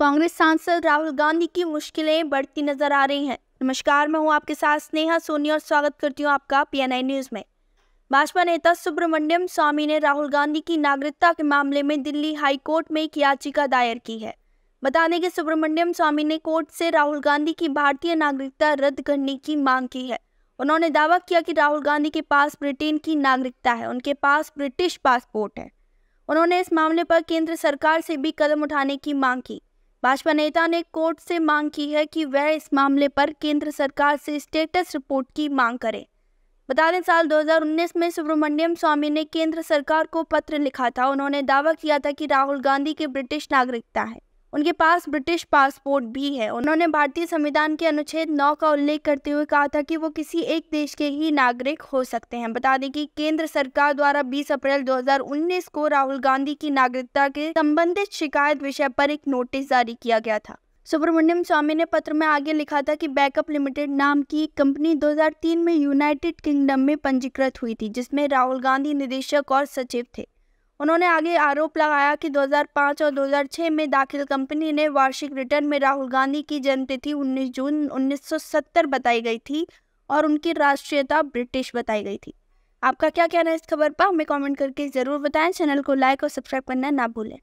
कांग्रेस सांसद राहुल गांधी की मुश्किलें बढ़ती नजर आ रही हैं नमस्कार मैं हूं आपके साथ स्नेहा सोनी और स्वागत करती हूं आपका पीएनआई न्यूज में भाजपा नेता सुब्रमण्यम स्वामी ने राहुल गांधी की नागरिकता के मामले में दिल्ली हाई कोर्ट में एक याचिका दायर की है बता दें कि सुब्रमण्यम स्वामी ने कोर्ट से राहुल गांधी की भारतीय नागरिकता रद्द करने की मांग की है उन्होंने दावा किया कि राहुल गांधी के पास ब्रिटेन की नागरिकता है उनके पास ब्रिटिश पासपोर्ट है उन्होंने इस मामले पर केंद्र सरकार से भी कदम उठाने की मांग की भाजपा नेता ने कोर्ट से मांग की है कि वह इस मामले पर केंद्र सरकार से स्टेटस रिपोर्ट की मांग करें बता दें साल 2019 में सुब्रमण्यम स्वामी ने केंद्र सरकार को पत्र लिखा था उन्होंने दावा किया था कि राहुल गांधी के ब्रिटिश नागरिकता है उनके पास ब्रिटिश पासपोर्ट भी है उन्होंने भारतीय संविधान के अनुच्छेद 9 का उल्लेख करते हुए कहा था कि वो किसी एक देश के ही नागरिक हो सकते हैं बता दें कि केंद्र सरकार द्वारा 20 अप्रैल 2019 को राहुल गांधी की नागरिकता के संबंधित शिकायत विषय पर एक नोटिस जारी किया गया था सुब्रमण्यम स्वामी ने पत्र में आगे लिखा था कि बैकअप लिमिटेड नाम की कंपनी 2003 में यूनाइटेड किंगडम में पंजीकृत हुई थी जिसमें राहुल गांधी निदेशक और सचिव थे उन्होंने आगे आरोप लगाया कि 2005 और 2006 में दाखिल कंपनी ने वार्षिक रिटर्न में राहुल गांधी की जन्मतिथि 19 जून 1970 बताई गई थी और उनकी राष्ट्रीयता ब्रिटिश बताई गई थी आपका क्या कहना है इस खबर पर हमें कमेंट करके ज़रूर बताएं चैनल को लाइक और सब्सक्राइब करना ना भूलें